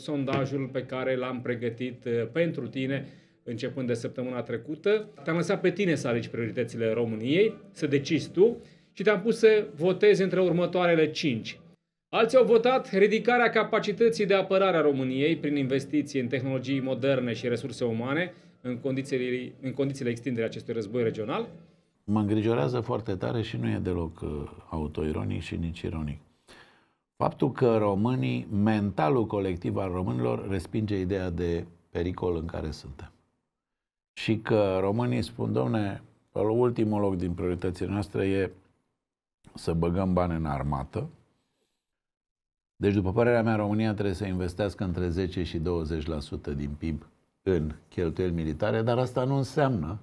sondajul pe care l-am pregătit uh, pentru tine începând de săptămâna trecută. Te-am lăsat pe tine să alegi prioritățile României, să decizi tu și te-am pus să votezi între următoarele 5. Alții au votat ridicarea capacității de apărare a României prin investiții în tehnologii moderne și resurse umane în condițiile, în condițiile extinderii acestui război regional. Mă îngrijorează foarte tare și nu e deloc uh, autoironic și nici ironic. Faptul că românii, mentalul colectiv al românilor respinge ideea de pericol în care suntem. Și că românii spun, domne, ultimul loc din prioritățile noastre e să băgăm bani în armată. Deci, după părerea mea, România trebuie să investească între 10 și 20% din PIB în cheltuieli militare, dar asta nu înseamnă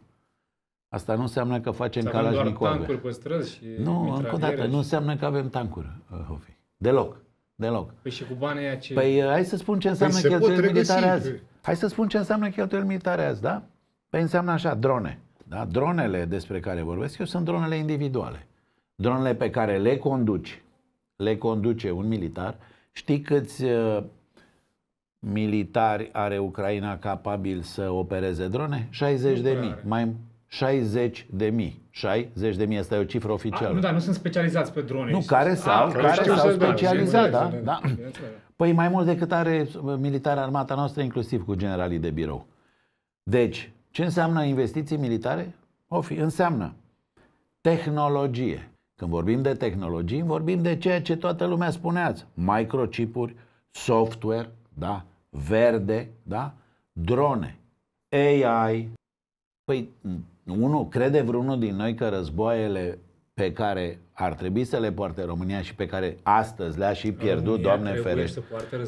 Asta nu înseamnă că facem calajnicove. Să avem doar tancuri pe străzi și Nu, încă o dată, și... nu înseamnă că avem tancuri, uh, Hofi. Deloc. Deloc. Păi și cu banii aia ce... Păi uh, hai să spun ce păi înseamnă păi cheltuieli militare azi. Hai să spun ce înseamnă cheltuieli militare azi, da? Păi înseamnă așa, drone. Da? Dronele despre care vorbesc eu sunt dronele individuale. Dronele pe care le conduci, le conduce un militar. Știi câți uh, militari are Ucraina capabil să opereze drone? 60 de mii. Mai, 60 de mii. 60 de mii, asta e o cifră oficială. A, nu, dar nu sunt specializați pe drone. Nu, care ah, s-au, care specializat, da, da. Păi mai mult decât are uh, militar armata noastră, inclusiv cu generalii de birou. Deci, ce înseamnă investiții militare? O fi, înseamnă tehnologie. Când vorbim de tehnologii, vorbim de ceea ce toată lumea spuneați. Microchipuri, software, da? verde, da? drone, AI, Păi, unul, crede vreunul din noi că războaiele pe care ar trebui să le poarte România și pe care astăzi le-a și pierdut, România Doamne ferește.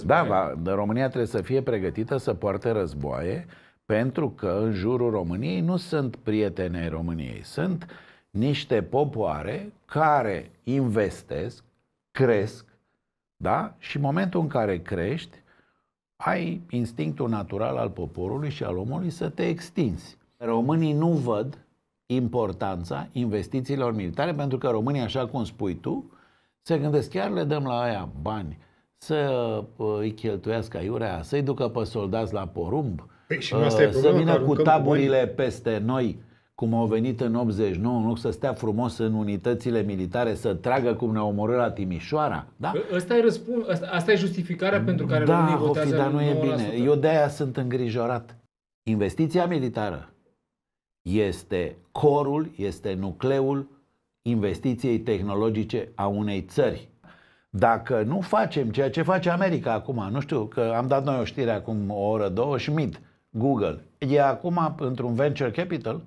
Da, va, România trebuie să fie pregătită să poarte războaie, pentru că în jurul României nu sunt prietenei României, sunt niște popoare care investesc, cresc, da? Și în momentul în care crești, ai instinctul natural al poporului și al omului să te extinzi. Românii nu văd importanța investițiilor militare pentru că românii, așa cum spui tu, se gândesc chiar le dăm la aia bani să uh, îi cheltuiască aiurea, să-i ducă pe soldați la porumb, păi și uh, să vină cu taburile bani. peste noi, cum au venit în 89, în loc să stea frumos în unitățile militare, să tragă cum ne-au omorât la Timișoara. Da? Asta ă, e, răspund, asta, asta e justificarea pentru care da, românii votează Da, dar nu e bine. Eu de aia sunt îngrijorat. Investiția militară este corul, este nucleul investiției tehnologice a unei țări. Dacă nu facem ceea ce face America acum, nu știu, că am dat noi o știre acum o oră, două, Schmidt, Google, e acum într-un venture capital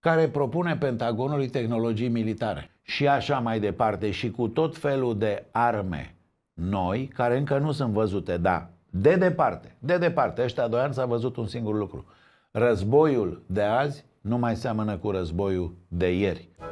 care propune Pentagonului tehnologii militare și așa mai departe și cu tot felul de arme noi, care încă nu sunt văzute, da, de departe, de departe, ăștia doi ani s-a văzut un singur lucru. Războiul de azi nu mai seamănă cu războiul de ieri.